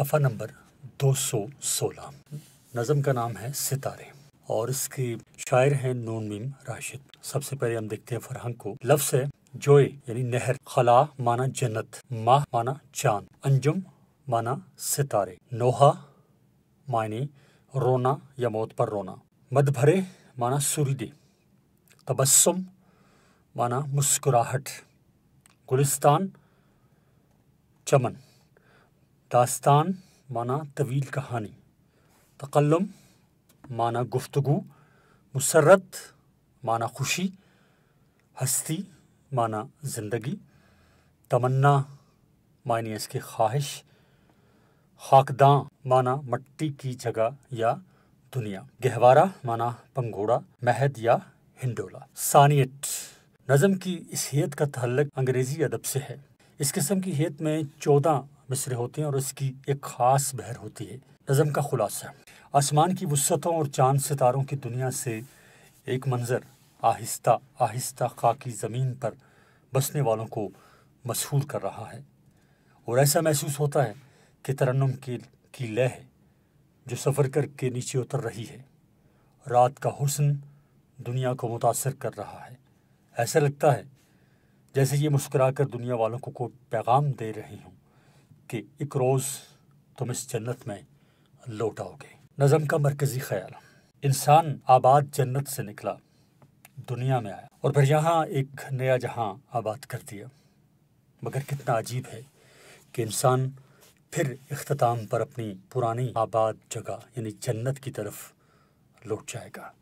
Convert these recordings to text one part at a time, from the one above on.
सफ़ा नंबर 216 नज़म का नाम है सितारे और इसके शायर हैं नून मीम राशिद सबसे पहले हम देखते हैं फरहंग को लफ्स है जोए यानी नहर खला माना जन्नत माह माना चांद अंजुम माना सितारे नोहा माने रोना या मौत पर रोना मद भरे माना सूर्यदे तबस्सुम माना मुस्कुराहट गुलिस्तान चमन दास्तान माना तवील कहानी तकल्लम माना गुफ्तगु मुसरत माना खुशी हस्ती माना ज़िंदगी तमन्ना मानी इसकी ख्वाहिश खाकदा माना मट्टी की जगह या दुनिया गहवारा माना पंगोड़ा महद या हिंडोला सानियत नज़म की इस हेत का तहलक अंग्रेज़ी अदब से है इस किस्म की हेत में चौदह मिसरे होते हैं और इसकी एक ख़ास बहर होती है नज़म का खुलासा आसमान की वसतों और चांद सितारों की दुनिया से एक मंज़र आहिस्ता आहिस्ता खाकी ज़मीन पर बसने वालों को मशहूर कर रहा है और ऐसा महसूस होता है कि तरन्नम की, की लह जो सफ़र करके नीचे उतर रही है रात का हुसन दुनिया को मुतासर कर रहा है ऐसा लगता है जैसे ये मुस्कुराकर दुनिया वालों को कोई पैगाम दे रही हूँ कि एक रोज़ तुम इस जन्नत में लौट आओगे नज़म का मरकज़ी ख्याल इंसान आबाद जन्नत से निकला दुनिया में आया और फिर यहाँ एक नया जहाँ आबाद कर दिया मगर कितना अजीब है कि इंसान फिर अख्ताम पर अपनी पुरानी आबाद जगह यानी जन्नत की तरफ लौट जाएगा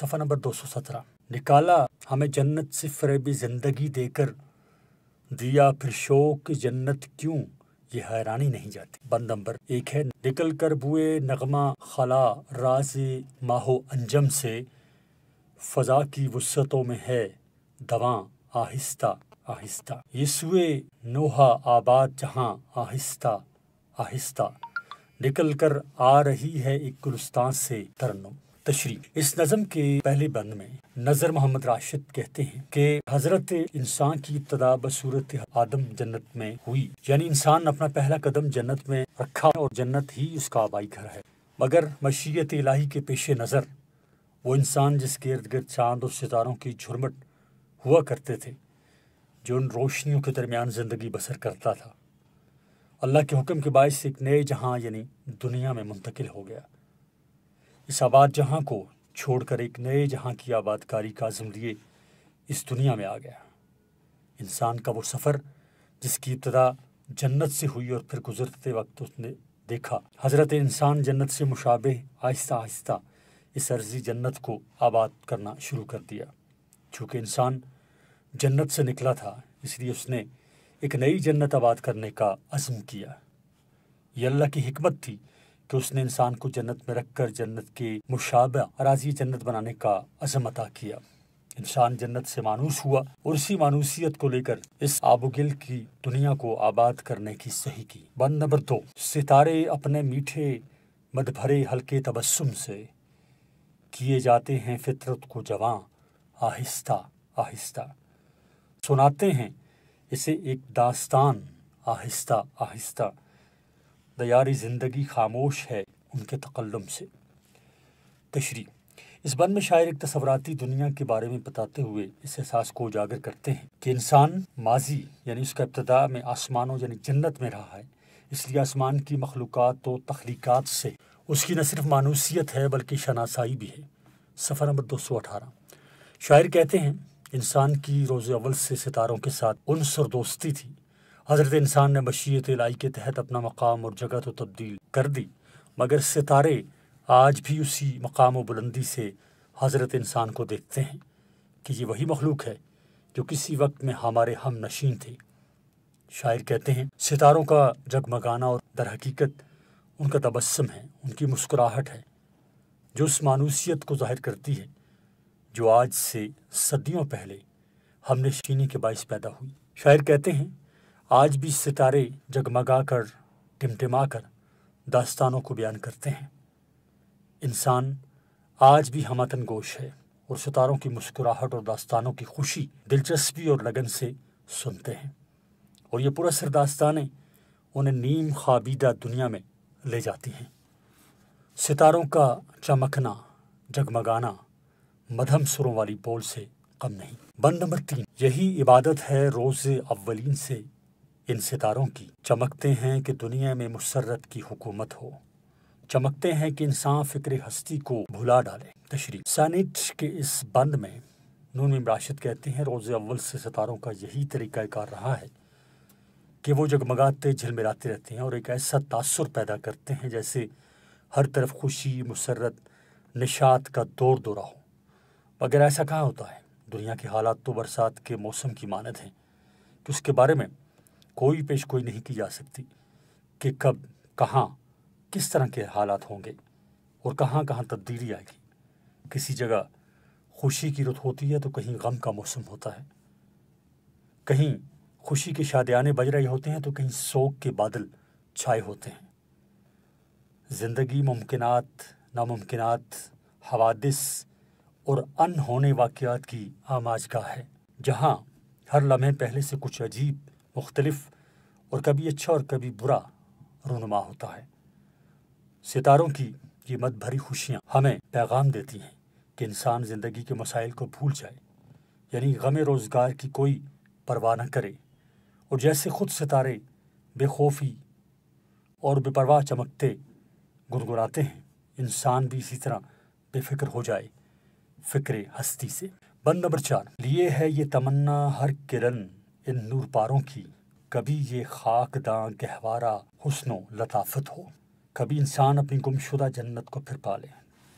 सफ़ा नंबर दो सौ सत्रह निकाला हमें जन्नत से फ्रेबी ज़िंदगी देकर दिया फिर शोक जन्नत क्यों ये हैरानी नहीं जाती बंद नंबर एक है निकल कर बुए नगमा खला राज माहो अंजम से फजा की वसतों में है दवा आहिस्ता आहिस्ता ये सुए नोहा आबाद जहाँ आहिस्ता आहिस्ता निकल कर आ रही है एक गुलस्तान से तरनम तशरी इस नज़म के पहले बंद में नज़र मोहम्मद राशिद कहते हैं कि हज़रत इंसान की इब्तदा बसूरत आदम जन्नत में हुई यानी इंसान अपना पहला कदम जन्नत में रखा और जन्नत ही उसका आबाई घर है मगर मशीत इलाही के पेश नज़र वो इंसान जिसके इर्द गिर्द चांद और सितारों की झुरमट हुआ करते थे जो उन रोशनियों के दरमियान ज़िंदगी बसर करता था अल्लाह के हुक्म के बायस एक नए जहाँ यानी दुनिया में मुंतकिल हो गया इस आबाद जहाँ को छोड़कर एक नए जहाँ की आबादकारी का आजम लिए इस दुनिया में आ गया इंसान का वो सफ़र जिसकी इब्तदा जन्नत से हुई और फिर गुजरते वक्त उसने देखा हज़रत इंसान जन्नत से मुशाबे आहिस्ता आहिस्ता इस अर्जी जन्नत को आबाद करना शुरू कर दिया चूँकि इंसान जन्नत से निकला था इसलिए उसने एक नई जन्नत आबाद करने का अज़म किया ये अल्लाह की हमत थी कि उसने इंसान को जन्नत में रखकर जन्नत के मुशाबा अराजी जन्नत बनाने का अजम अता किया इंसान जन्नत से मानूस हुआ और इसी मानूसियत को लेकर इस आबोगिल की दुनिया को आबाद करने की सही की बंद नंबर दो सितारे अपने मीठे मद भरे हल्के तबस्सुम से किए जाते हैं फितरत को जवा आहिस्ता आहिस्ता सुनाते हैं इसे एक दास्तान आहिस्ता आहिस्ता दयारी ज़िंदगी खामोश है उनके तकल्लम से तशरी इस बन में शायर एक तस्वराती दुनिया के बारे में बताते हुए इस एहसास को उजागर करते हैं कि इंसान माजी यानी उसका इब्तदा में आसमानों यानी जन्नत में रहा है इसलिए आसमान की मखलूक तो तख्लीक़ात से उसकी न सिर्फ मानूसियत है बल्कि शनासाई भी है सफ़र नंबर दो सौ अठारह शायर कहते हैं इंसान की रोज़ अव्वल से सितारों के साथ उनसर दोस्ती थी हज़रत इंसान ने मशीत लाई के तहत अपना मकाम और जगह तो तब्दील कर दी मगर सितारे आज भी उसी मकाम व बुलंदी से हज़रत इंसान को देखते हैं कि ये वही मखलूक है जो किसी वक्त में हमारे हम नशीन थे शायर कहते हैं सितारों का जगमगाना और दरहकीकत उनका तबस्म है उनकी मुस्कुराहट है जो उस मानूसियत को जाहिर करती है जो आज से सदियों पहले हमने शीनी के बायस पैदा हुई शायर कहते हैं आज भी सितारे जगमगा कर टिमटिमा कर दास्तानों को बयान करते हैं इंसान आज भी हमतन गोश है और सितारों की मुस्कुराहट और दास्तानों की खुशी दिलचस्पी और लगन से सुनते हैं और ये पुरसर दास्तानें उन्हें नीम खाबीदा दुनिया में ले जाती हैं सितारों का चमकना जगमगाना मधम सुरों वाली बोल से कम नहीं बंद नंबर तीन यही इबादत है रोज़ अव्वलीन से इन सितारों की चमकते हैं कि दुनिया में मुसरत की हुकूमत हो चमकते हैं कि इंसान फिक्र हस्ती को भुला डाले तशरी सैनिट के इस बंद में नून में राशिद कहते हैं रोज़ अव्वल से सितारों का यही कार रहा है कि वो जगमगाते झिलमिलाते रहते हैं और एक ऐसा तासर पैदा करते हैं जैसे हर तरफ खुशी मुसरत निशात का दौर दौरा हो मगर ऐसा कहाँ होता है दुनिया के हालात तो बरसात के मौसम की मानद हैं कि उसके बारे में कोई पेशगोई नहीं की जा सकती कि कब कहाँ किस तरह के हालात होंगे और कहाँ कहाँ तब्दीली आएगी किसी जगह खुशी की रुत होती है तो कहीं गम का मौसम होता है कहीं खुशी के शादियाने बज रहे होते हैं तो कहीं सोग के बादल छाए होते हैं ज़िंदगी मुमकिन नामुमकिन हवादिस और अन होने वाक़ात की आमाजगा है जहाँ हर लम्हे पहले से कुछ अजीब मुख्तलफ और कभी अच्छा और कभी बुरा रूनुमा होता है सितारों की ये मत भरी खुशियाँ हमें पैगाम देती हैं कि इंसान ज़िंदगी के मसाइल को भूल जाए यानी गम रोज़गार की कोई परवाह न करे और जैसे खुद सितारे बेखौफी और बेपरवाह चमकते गुनगुनाते हैं इंसान भी इसी तरह बेफिक्र हो जाए फिक्र हस्ती से बंद नंबर चार लिए है ये तमन्ना हर किरण इन नूरपारों की कभी ये खाक खाकदा गहवारा हुसनो लताफत हो कभी इंसान अपनी गुमशुदा जन्नत को फिर पा लें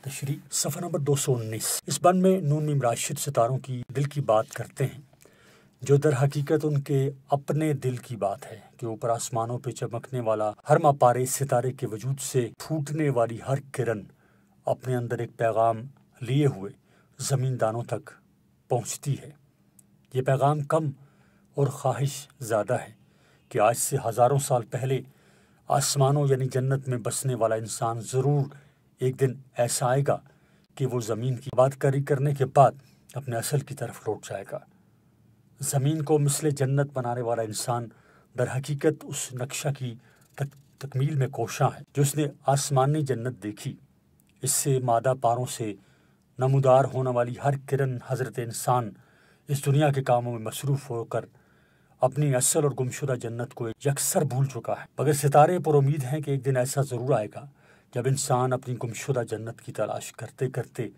तशरी सफ़र नंबर दो सौ उन्नीस इस बन में नून में राशिद सितारों की दिल की बात करते हैं जो दर हकीकत उनके अपने दिल की बात है कि ऊपर आसमानों पर चमकने वाला हर मापारे सितारे के वजूद से फूटने वाली हर किरण अपने अंदर एक पैगाम लिए हुए ज़मींदानों तक पहुँचती है ये पैगाम कम और ख्वाहिश ज़्यादा है कि आज से हज़ारों साल पहले आसमानों यानी जन्नत में बसने वाला इंसान ज़रूर एक दिन ऐसा आएगा कि वो ज़मीन की बात करी करने के बाद अपने असल की तरफ लौट जाएगा ज़मीन को मिसल जन्नत बनाने वाला इंसान दरहकीकत उस नक्शा की तक, तकमील में कोशा है जो उसने आसमानी जन्नत देखी इससे मादा पारों से नमदार होने वाली हर किरण हज़रत इंसान इस दुनिया के कामों में मसरूफ़ होकर अपनी असल और गुमशुदा जन्नत को यकसर भूल चुका है मगर सितारे पर उम्मीद है कि एक दिन ऐसा ज़रूर आएगा जब इंसान अपनी गुमशुदा जन्नत की तलाश करते करते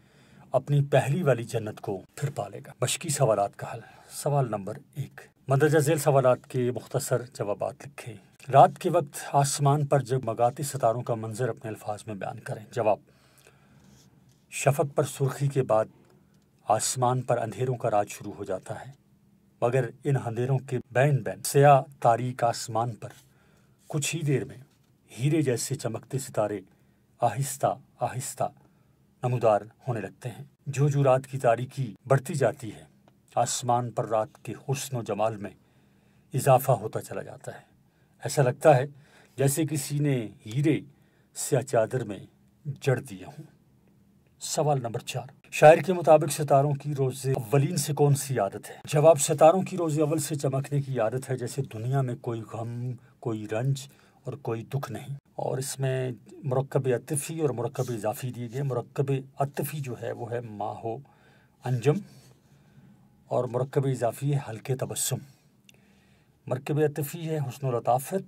अपनी पहली वाली जन्नत को फिर पालेगा बशकी सवाल का हल सवाल नंबर एक मंदरजा झेल सवाल के मुख्तसर जवाब लिखे रात के वक्त आसमान पर जगमगाते सितारों का मंजर अपने अल्फाज में बयान करें जवाब शफक पर सुर्खी के बाद आसमान पर अंधेरों का राज शुरू हो जाता है मगर इन अंधेरों के बैन बैन सया तारीख आसमान पर कुछ ही देर में हीरे जैसे चमकते सितारे आहिस्ता आहिस्ता नमदार होने लगते हैं जो जो रात की तारीखी बढ़ती जाती है आसमान पर रात के व जमाल में इजाफा होता चला जाता है ऐसा लगता है जैसे किसी ने हीरे से चादर में जड़ दिए हों सवाल नंबर चार शायर के मुताबिक सितारों की रोज़ अवलिन से कौन सी आदत है जवाब सितारों की रोज़ अवल से चमकने की आदत है जैसे दुनिया में कोई गम कोई रंज और कोई दुख नहीं और इसमें मरकब अतफ़ी और मरकब इजाफ़ी दिए गए मरकब अतफ़ी जो है वो है माहो अंजम और मरकब इजाफ़ी है हल्के तबसम मरकब अतफ़ी है हसन लताफ़त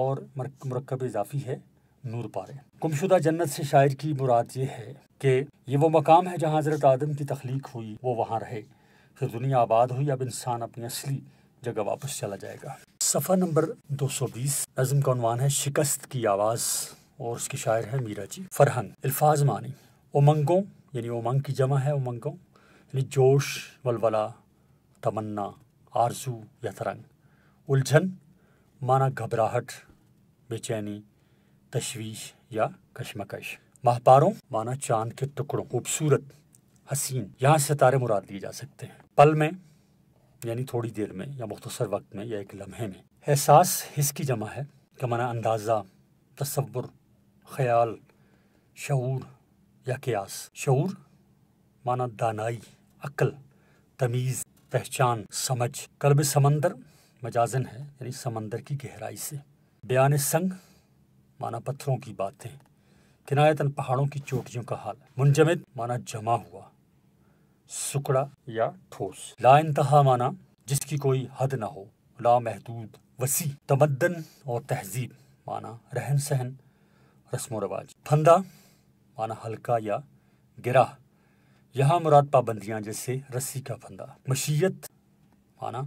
और मरकब इजाफ़ी है नूर पारे गुमशुदा जन्नत से शायर की मुराद ये है कि ये वो मकाम है जहाँ हज़रत आदम की तख्लीक हुई वो वहाँ रहे फिर दुनिया आबाद हुई अब इंसान अपनी असली जगह वापस चला जाएगा सफ़र नंबर दो सौ बीस नज़म का अनवान है शिकस्त की आवाज़ और उसकी शायर है मीरा जी फरहंग अल्फाज मानी उमंगों यानी उमंग की जमा है उमंगों यानी जोश वलवला तमन्ना आरजू या तरंग उलझन माना घबराहट बेचैनी तशवीश या कशमकश माहपारों माना चांद के टुकड़ों खूबसूरत हसीन यहाँ सितारे मुराद लिए जा सकते हैं पल में यानी थोड़ी देर में या मुख्तसर वक्त में या एक लम्हे में एहसास हिस की जमा है का माना अंदाज़ा तस्वुर ख्याल शूर या क्यास शूर माना दानाई अक्ल तमीज़ पहचान समझ कलब समंदर मजाजन है यानी समंदर की गहराई से बयान संग माना पत्थरों की बातें किनायतन पहाड़ों की चोटियों का हाल मुंजमद माना जमा हुआ सुकड़ा या ठोस लाइनतहा माना जिसकी कोई हद ना हो लामहदूद वसी तमदन और तहजीब माना रहन सहन रस्म रवाज फंदा माना हल्का या गिरा यहाँ मुराद पाबंदियाँ जैसे रस्सी का फंदा मशीयत माना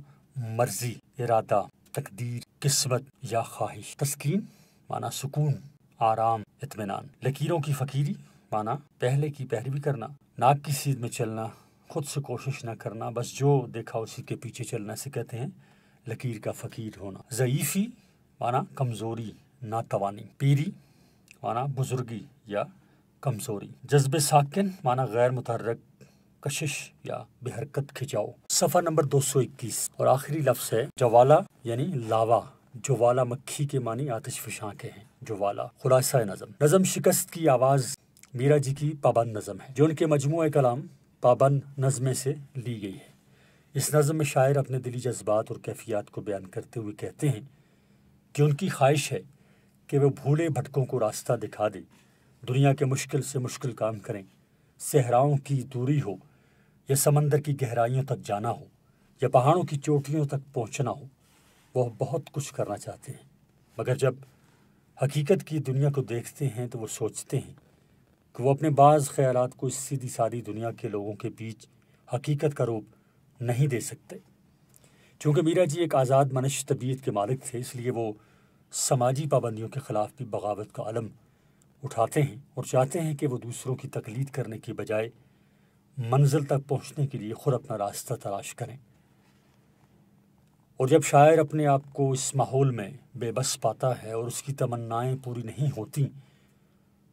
मर्जी इरादा तकदीर किस्मत या ख्वाहिश तस्कीन माना सुकून आराम इतमान लकीरों की फकीरी माना पहले की पैरवी करना नाक की सीध में चलना खुद से कोशिश ना करना बस जो देखा उसी के पीछे चलना से कहते हैं लकीर का फ़कीर होना ज़यीफ़ी माना कमज़ोरी नातवानी पीरी माना बुजुर्गी या कमज़ोरी जज्ब साकिन माना गैर मुतरक कशिश या बेहरकत खिंचाओ सफ़ा नंबर 221 और आखिरी लफ्ज़ है जवाला यानी लावा जवाला मक्खी के मानी आतिश फिशां के हैं जो वाला खुलासा नज़म नज़म शिकस्त की आवाज़ मीरा जी की पाबंद नज़म है जो उनके मजमू कलाम पाबंद नज़में से ली गई है इस नज़म में शायर अपने दिली जज्बात और कैफियात को बयान करते हुए कहते हैं कि उनकी ख्वाहिश है कि वे भूले भटकों को रास्ता दिखा दें दुनिया के मुश्किल से मुश्किल काम करें सहराओं की दूरी हो या समंदर की गहराइयों तक जाना हो या पहाड़ों की चोटियों तक पहुंचना हो वह बहुत कुछ करना चाहते हैं मगर जब हकीकत की दुनिया को देखते हैं तो वो सोचते हैं कि वो अपने बाज़ ख्याल को इस सीधी सादी दुनिया के लोगों के बीच हकीकत का रूप नहीं दे सकते चूँकि मीरा जी एक आज़ाद मनश तबीयत के मालिक थे इसलिए वो समाजी पाबंदियों के ख़िलाफ़ भी बगावत का अलम उठाते हैं और चाहते हैं कि वो दूसरों की तकलीद करने की बजाय मंजिल तक पहुँचने के लिए खुद अपना रास्ता तलाश करें और जब शायर अपने आप को इस माहौल में बेबस पाता है और उसकी तमन्नाएं पूरी नहीं होती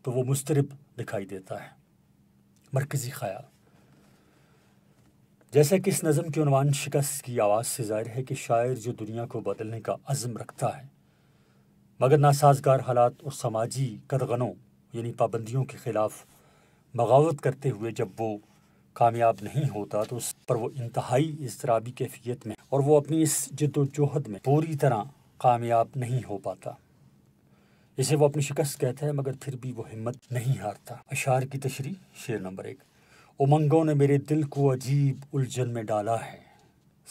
तो वो मुस्तरब दिखाई देता है मरकज़ी ख्याल जैसा कि इस नज़म की उनवान शिकस्त की आवाज़ से जाहिर है कि शायर जो दुनिया को बदलने का अज़म रखता है मगर नासाजगार हालात और समाजी कदगनों यानी पाबंदियों के ख़िलाफ़ बगावत करते हुए जब वो कामयाब नहीं होता तो उस पर वो इंतहाई इसराबी कैफियत में और वो अपनी इस जद्दोजहद में पूरी तरह कामयाब नहीं हो पाता इसे वो अपनी शिकस्त कहता है मगर फिर भी वो हिम्मत नहीं हारता अशार की तशरी शेर नंबर एक उमंगों ने मेरे दिल को अजीब उलझन में डाला है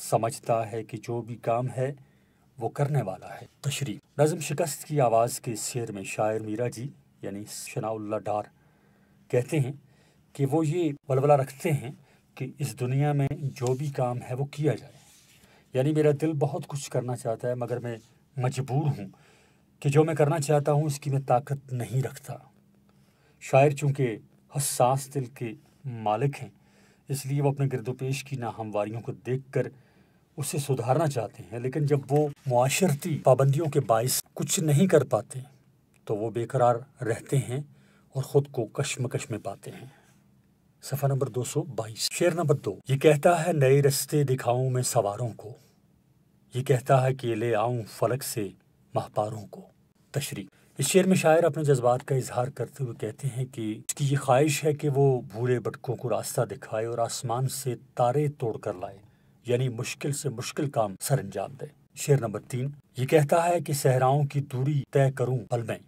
समझता है कि जो भी काम है वो करने वाला है तशरी नज़म शिकस्त की आवाज़ के शेर में शायर मीरा जी यानी शनाउल्ला डार कहते हैं कि वो ये बलबला रखते हैं कि इस दुनिया में जो भी काम है वो किया जाए यानी मेरा दिल बहुत कुछ करना चाहता है मगर मैं मजबूर हूँ कि जो मैं करना चाहता हूँ उसकी मैं ताकत नहीं रखता शायर चूँकि हसास दिल के मालिक हैं इसलिए वो अपने गिरदोपेश की नाहमवारियों को देख कर उसे सुधारना चाहते हैं लेकिन जब वो माशरती पाबंदियों के बायस कुछ नहीं कर पाते तो वो बेकरार रहते हैं और ख़ुद को कश्मकश में पाते हैं सफ़ा नंबर 222 शेर नंबर दो ये कहता है नए रास्ते दिखाऊं मैं सवारों को ये कहता है कि ले आऊं फलक से महपारों को तशरी इस शेर में शायर अपने जज्बात का इजहार करते हुए कहते हैं कि उसकी ये ख्वाहिश है कि वो भूले भटकों को रास्ता दिखाए और आसमान से तारे तोड़ कर लाए यानी मुश्किल से मुश्किल काम सर अंजाम दे शेर नंबर तीन ये कहता है कि सहराओं की दूरी तय करूं पल में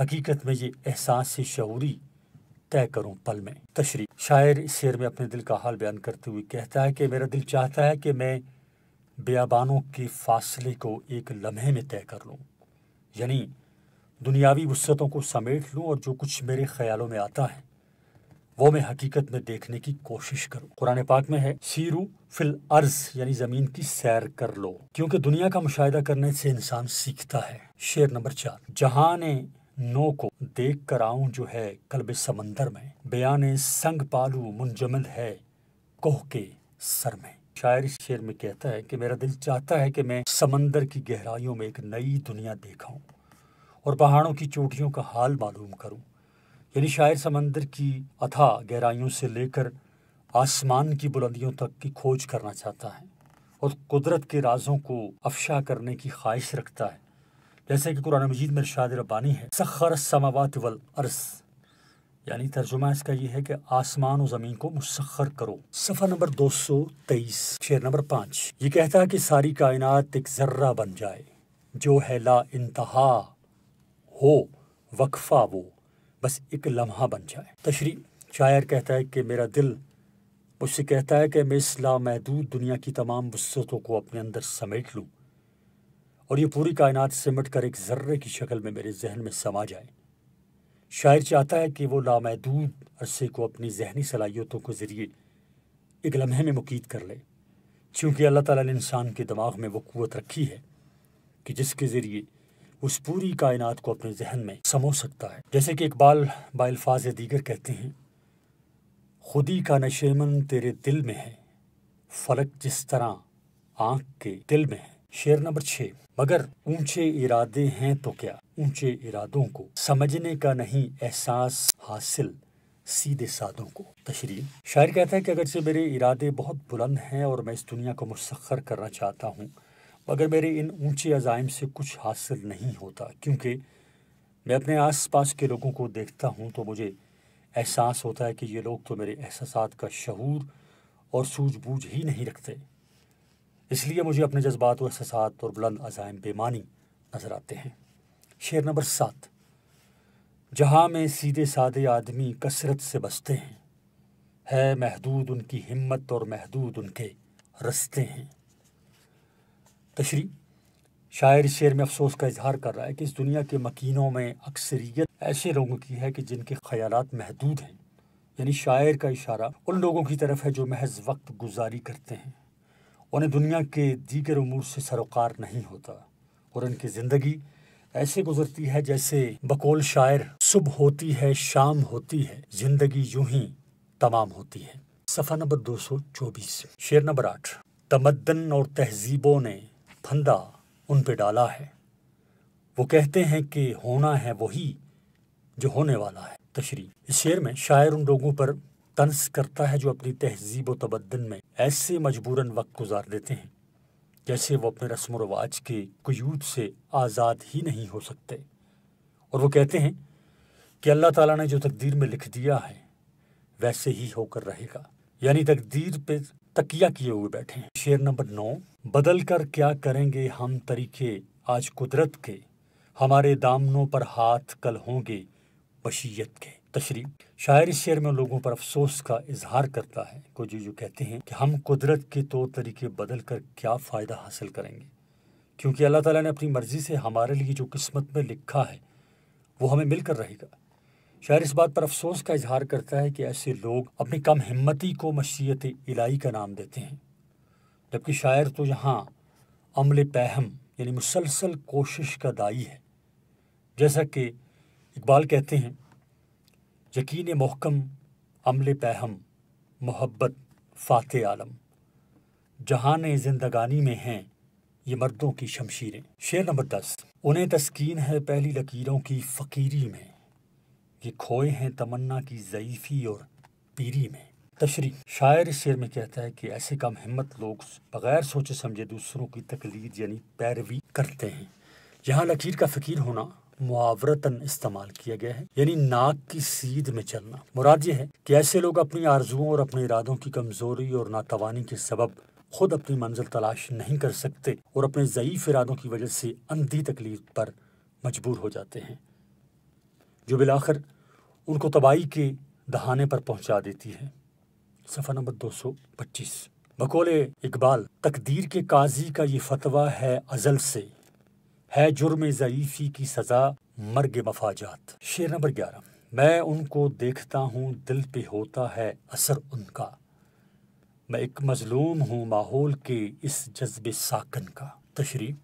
हकीकत में ये एहसास से शहूरी तय करूं पल में तशरी शायर इस शेर में अपने दिल का हाल बयान करते हुए कहता है कि मेरा दिल चाहता है कि मैं बेयाबानों के फासले को एक लम्हे में तय कर लूँ यानी दुनियावी वसतों को समेट लूँ और जो कुछ मेरे ख्यालों में आता है वो मैं हकीकत में देखने की कोशिश करूँ कुरान पाक में है सीरू फिल अर्ज यानी ज़मीन की सैर कर लो क्योंकि दुनिया का मुशाह करने से इंसान सीखता है शेर नंबर चार जहाँ ने नो को देख कर आऊँ जो है कल्ब समंदर में बयान संग पालू मुंजमद है कोह के सर में शायर इस शेर में कहता है कि मेरा दिल चाहता है कि मैं समंदर की गहराइयों में एक नई दुनिया देखाऊँ और पहाड़ों की चोटियों का हाल मालूम करूँ यानी शायर समंदर की अथा गहराइयों से लेकर आसमान की बुलंदियों तक की खोज करना चाहता है और कुदरत के राजों को अफशा करने की ख्वाहिश रखता है जैसे कि कुरान मजीद में शाद रबानी है सखर समावत वल अर्स यानी तर्जुमा इसका यह है कि आसमान और ज़मीन को मुसखर करो सफर नंबर दो सौ तेईस शेर नंबर पाँच ये कहता है कि सारी कायनात एक जर्रा बन जाए जो है ला इंतहा हो वक्फा वो बस एक लम्हा बन जाए तशरी शायर कहता है कि मेरा दिल मुझसे कहता है कि मैं इस लामहदूद दुनिया की तमाम वसतों को अपने अंदर समेट लूँ और ये पूरी कायनात सिमट कर एक जर्रे की शक्ल में मेरे जहन में समा जाए शायर चाहता है कि वो लामहदूद अरसे को अपनी जहनी सलाहियतों के ज़रिए एक लम्हे में मुकीद कर ले चूँकि अल्लाह ताला ने इंसान के दिमाग में वो क़वत रखी है कि जिसके ज़रिए उस पूरी कायनात को अपने जहन में समो सकता है जैसे कि इकबाल बाल्फाज दीगर कहते हैं खुदी का नशेमन तेरे दिल में है फलक जिस तरह आँख के दिल में है शेर नंबर छः मगर ऊंचे इरादे हैं तो क्या ऊंचे इरादों को समझने का नहीं एहसास हासिल सीधे साधों को तशरी शायर कहता है कि अगर से मेरे इरादे बहुत बुलंद हैं और मैं इस दुनिया को मुसखर करना चाहता हूँ मगर मेरे इन ऊंचे अजाइम से कुछ हासिल नहीं होता क्योंकि मैं अपने आस पास के लोगों को देखता हूँ तो मुझे एहसास होता है कि ये लोग तो मेरे एहसास का शहूर और सूझबूझ ही नहीं रखते इसलिए मुझे अपने जज्बात और एहसास और बुलंद अजाइम बेमानी नज़र आते हैं शेर नंबर सात जहाँ में सीधे साधे आदमी कसरत से बसते हैं है महदूद उनकी हिम्मत और महदूद उनके रस्ते हैं तशरी शायर इस शेर में अफसोस का इजहार कर रहा है कि इस दुनिया के मकीनों में अक्सरियत ऐसे लोगों की है कि जिनके ख्याल महदूद हैं यानी शायर का इशारा उन लोगों की तरफ है जो महज वक्त गुजारी करते हैं उन्हें दुनिया के दीगर अमूर से सरोकार नहीं होता और उनकी ज़िंदगी ऐसे गुजरती है जैसे बकोल शायर सुबह होती है शाम होती है जिंदगी यूं ही तमाम होती है सफ़ा नंबर दो सौ चौबीस शेर नंबर आठ तमद्दन और तहजीबों ने फंदा उन पे डाला है वो कहते हैं कि होना है वही जो होने वाला है तशरी इस शेर में शायर उन लोगों पर तंस करता है जो अपनी तहजीब व तबद्दन में ऐसे मजबूरन वक्त गुजार देते हैं जैसे वो अपने रस्म रवाज के कयूद से आज़ाद ही नहीं हो सकते और वो कहते हैं कि अल्लाह ताला ने जो तकदीर में लिख दिया है वैसे ही होकर रहेगा यानी तकदीर पे तकिया किए हुए बैठे हैं शेर नंबर नौ बदल कर क्या करेंगे हम तरीके आज कुदरत के हमारे दामनों पर हाथ कल होंगे बशीयत के तशरी शायर इस शेर में लोगों पर अफसोस का इजहार करता है को जो कहते हैं कि हम कुदरत के तौर तरीके बदल कर क्या फ़ायदा हासिल करेंगे क्योंकि अल्लाह ताला ने अपनी मर्ज़ी से हमारे लिए जो किस्मत में लिखा है वो हमें मिलकर रहेगा शायर इस बात पर अफसोस का इजहार करता है कि ऐसे लोग अपनी कम हिम्मती को मशीयत इलाही का नाम देते हैं जबकि शायर तो यहाँ अमल पहम यानी मुसलसल कोशिश का दाई है जैसा कि इकबाल कहते हैं यकीन मोहकम अमल पैहम मोहब्बत फ़ात आलम जहान जिंदगानी में हैं ये मर्दों की शमशीरें शेर नंबर दस उन्हें तस्कीन है पहली लकीरों की फ़कीरी में ये खोए हैं तमन्ना की ज़यीफ़ी और पीरी में तशरी शायर इस शेर में कहता है कि ऐसे कम हिम्मत लोग बगैर सोचे समझे दूसरों की तकलीद यानी पैरवी करते हैं यहाँ लकीर का फ़कीर होना मुआवरतन इस्तेमाल किया गया है यानी नाक की सीध में चलना मुराद ये है कि ऐसे लोग अपनी आरजुओं और अपने इरादों की कमजोरी और नातवानी के सबब खुद अपनी मंजिल तलाश नहीं कर सकते और अपने ज़यीफ इरादों की वजह से अंधी तकलीफ पर मजबूर हो जाते हैं जो बिलाखर उनको तबाही के दहाने पर पहुंचा देती है सफ़ा नंबर दो सौ पच्चीस बकोले इकबाल तकदीर के काजी का ये फतवा है अजल से है जुर्म जयीफ़ी की सज़ा मर्ग मफाजात शेर नंबर ग्यारह मैं उनको देखता हूँ दिल पे होता है असर उनका मैं एक मजलूम हूँ माहौल के इस जज्ब साकन का तशरी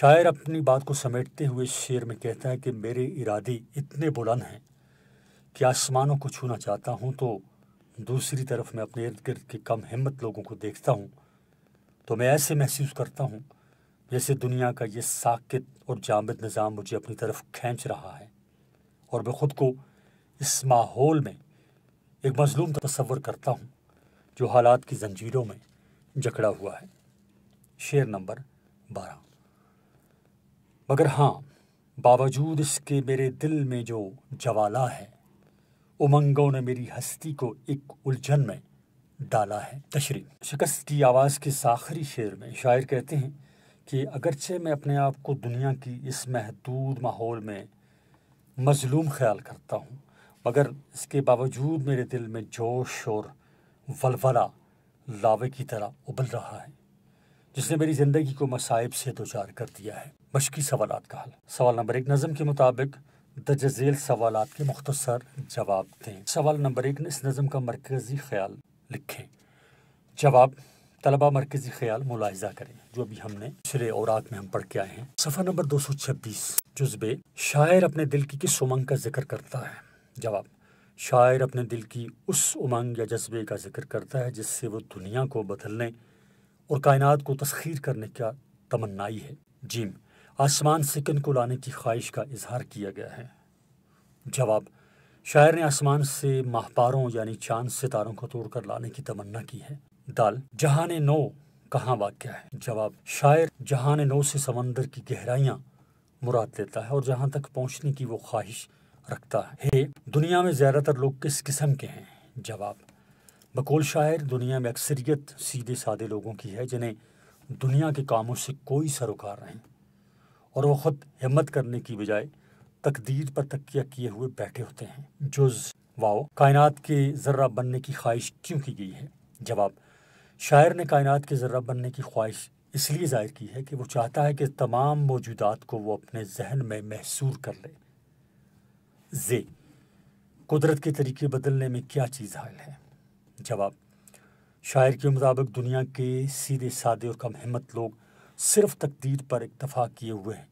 शायर अपनी बात को समेटते हुए शेर में कहता है कि मेरे इरादे इतने बुलंद हैं कि आसमानों को छूना चाहता हूँ तो दूसरी तरफ मैं अपने इर्द गिर्द के कम हिम्मत लोगों को देखता हूँ तो मैं ऐसे महसूस करता हूँ जैसे दुनिया का ये साकित और जामद निज़ाम मुझे अपनी तरफ खींच रहा है और मैं ख़ुद को इस माहौल में एक मजलूम तस्वर करता हूँ जो हालात की जंजीरों में जकड़ा हुआ है शेर नंबर बारह मगर हाँ बावजूद इसके मेरे दिल में जो जवाला है उमंगों ने मेरी हस्ती को एक उलझन में डाला है तशरी शिकस्त की आवाज़ के साखरी शेर में शायर कहते हैं कि अगरचे मैं अपने आप को दुनिया की इस महदूद माहौल में मजलूम ख्याल करता हूँ मगर इसके बावजूद मेरे दिल में जोश और वलवला लावे की तरह उबल रहा है जिसने मेरी ज़िंदगी को मसाइब से दोचार कर दिया है मशकी सवाल का हल सवाल नंबर एक नज़म के मुताबिक द जजेल सवाल के मुख्तसर जवाब दें सवाल नंबर एक ने इस नज़म का मरकज़ी ख्याल लिखें जवाब तलबा मरकजी ख्याल मुलायजा करें जो भी हमने पिछले औरात में हम पढ़ के आए हैं सफ़र नंबर दो सौ छब्बीस जज्बे शायर अपने दिल की किस उमंग का जिक्र करता है जवाब शायर अपने दिल की उस उमंग या जज्बे का जिक्र करता है जिससे वो दुनिया को बदलने और कायनात को तस्खीर करने का तमन्नाई है जिम आसमान सिकन को लाने की ख्वाहिश का इजहार किया गया है जवाब शायर ने आसमान से माहपारों यानी चांद सितारों को तोड़कर लाने की तमन्ना की है दाल जहान नो कहाँ वाक्य है जवाब शायर जहान नो से समंदर की गहराइयाँ मुराद लेता है और जहाँ तक पहुँचने की वो ख्वाहिश रखता है हे दुनिया में ज़्यादातर लोग किस किस्म के हैं जवाब बकोल शायर दुनिया में अक्सरियत सीधे सादे लोगों की है जिन्हें दुनिया के कामों से कोई सरोकार नहीं और वो ख़ुद हिम्मत करने की बजाय तकदीर पर तकिया किए हुए बैठे होते हैं जुज वाओ कायनात के ज़र्रा बनने की ख्वाहिश क्यों की गई है जवाब शायर ने कायनात के ज़र्रा बनने की ख्वाहिश इसलिए ज़ाहिर की है कि वो चाहता है कि तमाम मौजूदात को वो अपने जहन में महसूर कर ले जे कुदरत के तरीके बदलने में क्या चीज़ हाल है जवाब शायर के मुताबिक दुनिया के सीधे सादे और कम हिम्मत लोग सिर्फ तकदीर पर इतफा किए हुए हैं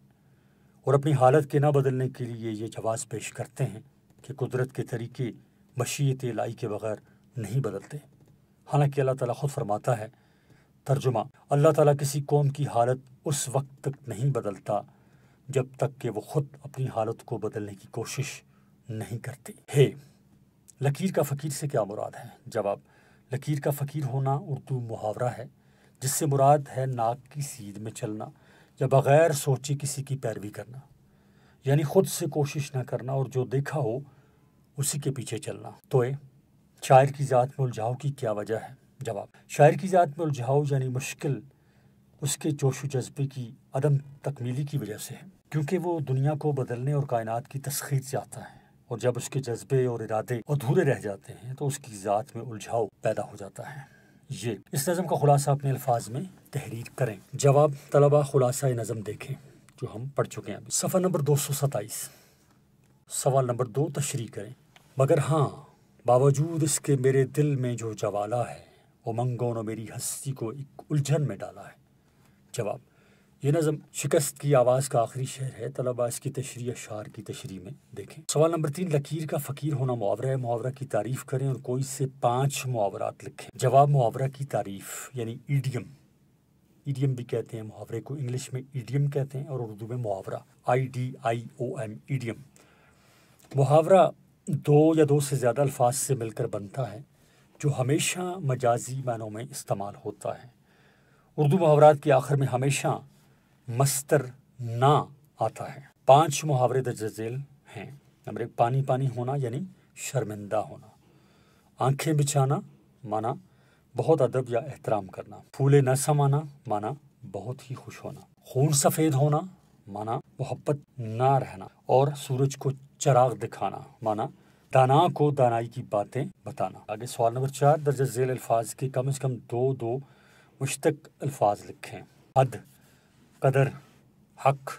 और अपनी हालत के ना बदलने के लिए ये जवाब पेश करते हैं कि कुदरत के तरीके मशीत लाई के बगैर नहीं बदलते हालांकि अल्लाह ताला खुद फरमाता है तर्जुमा अल्लाह ताला किसी कौम की हालत उस वक्त तक नहीं बदलता जब तक कि वो खुद अपनी हालत को बदलने की कोशिश नहीं करती हे लकीर का फ़कीर से क्या मुराद है जवाब लकीर का फ़कीर होना उर्दू मुहावरा है जिससे मुराद है नाक की सीध में चलना या बग़ैर सोचे किसी की पैरवी करना यानी ख़ुद से कोशिश ना करना और जो देखा हो उसी के पीछे चलना तो ए शायर की ज़ात में उलझाओ की क्या वजह है जवाब शायर की ज़ात में उलझाओ यानी मुश्किल उसके जोश जज्बे की अदम तकमीली की वजह से है क्योंकि वो दुनिया को बदलने और कायनात की तस्खीर से आता है और जब उसके जज्बे और इरादे अधूरे रह जाते हैं तो उसकी ज़ात में उलझाओ पैदा हो जाता है ये इस नज़म का खुलासा अपने अल्फाज में तहरीर करें जवाब तलबा खुलासा नज़म देखें जो हम पढ़ चुके हैं अभी सफ़ा नंबर दो सौ सत्ताईस सवाल नंबर दो तशरी करें मगर हाँ बावजूद इसके मेरे दिल में जो जवाला है उमंगों ने मेरी हस्ती को एक उलझन में डाला है जवाब ये नज़म शिकस्त की आवाज़ का आखिरी शहर है तलबा इसकी तशरी शार की तशरी में देखें सवाल नंबर तीन लकीर का फ़कीर होना मुआवरा है मुआवरा की तारीफ़ करें और कोई से पाँच मुआवरात लिखें जवाब मुआवरा की तारीफ़ यानी ईडियम ईडियम भी कहते हैं मुहावरे को इंग्लिश में ईडियम कहते हैं और उर्दू में मुहावरा I D I O M idiom मुहावरा दो या दो से ज़्यादा अल्फाज से मिलकर बनता है जो हमेशा मजाजी मानों में इस्तेमाल होता है उर्दू मुहावरात के आखिर में हमेशा मस्तर ना आता है पांच मुहावरे दर्ज झेल हैं नंबर एक पानी पानी होना यानी शर्मिंदा होना आंखें बिछाना माना बहुत अदब या एहतराम करना फूले न समाना माना बहुत ही खुश होना खून सफ़ेद होना माना मोहब्बत ना रहना और सूरज को चराग दिखाना माना दाना को दानाई की बातें बताना आगे सवाल नंबर चार दर्ज झेल अल्फाज के कम अज कम दो दो मुश्तक अल्फाज लिखें हद कदर हक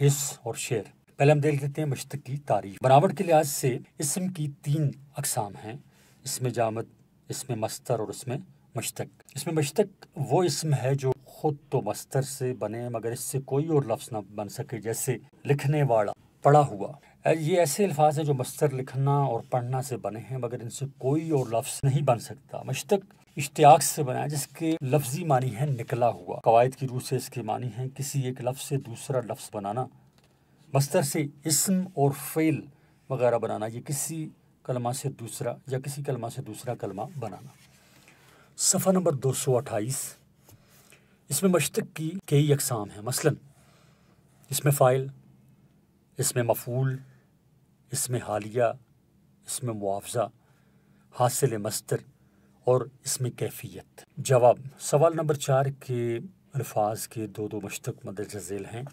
हिस्स और शेर पहले हम देख लेते हैं मुश्तक की तारीफ बनावट के लिहाज से इसम की तीन अकसाम हैं इसमें जामद इसमें मस्तर और इसमें मुश्तक इसमें मुश्तक वो इसम है जो खुद तो मस्तर से बने मगर इससे कोई और लफ्ज़ ना बन सके जैसे लिखने वाला पड़ा हुआ ये ऐसे अल्फाज हैं जो मस्तर लिखना और पढ़ना से बने हैं मगर इनसे कोई और लफ्ज़ नहीं बन सकता मशतक इश्तियाक से बना है जिसके लफ्जी मानी है निकला हुआ कवायद की रूह से इसके मानी है किसी एक लफ्ज़ से दूसरा लफ्ज़ बनाना मस्तर से इसम और फेल वगैरह बनाना ये किसी कलमा से दूसरा या किसी कलमा से दूसरा कलमा बनाना सफ़ा नंबर दो सौ अट्ठाईस इसमें मशतक की कई अकसाम हैं मसलन इसमें फ़ाइल इसमें मफूल इसमें हालिया इसमें मुआवजा हासिल मस्तर और इसमें कैफियत जवाब सवाल नंबर चार के अल्फाज के दो दो मुश्तक मदरज झेल हैं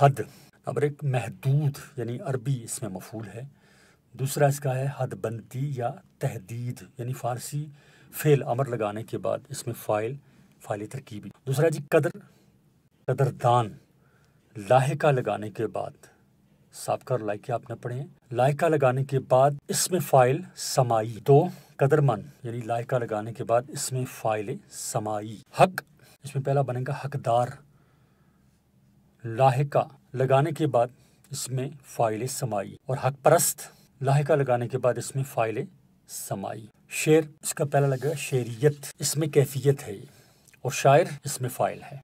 हद नंबर एक महदूद यानी अरबी इसमें मफूल है दूसरा इसका है हदबंदी या तहदीद यानी फ़ारसी फेल अमर लगाने के बाद इसमें फ़ाइल फ़ाइल तरकीबी दूसरा जी कदर कदरदान लाहका लगाने के बाद साफ कर लाइका आपने पढ़े लाइका लगाने के बाद इसमें फाइल समाई दो कदरमन यानी लाइका लगाने के बाद इसमें फाइल समाई हक इसमें पहला बनेगा हकदार लाहका लगाने के बाद इसमें फाइल समाई और हक परस्त लाहका लगाने के बाद इसमें फाइल समाई शेर इसका पहला लगेगा शेरियत इसमें कैफियत है और शायर इसमें फाइल है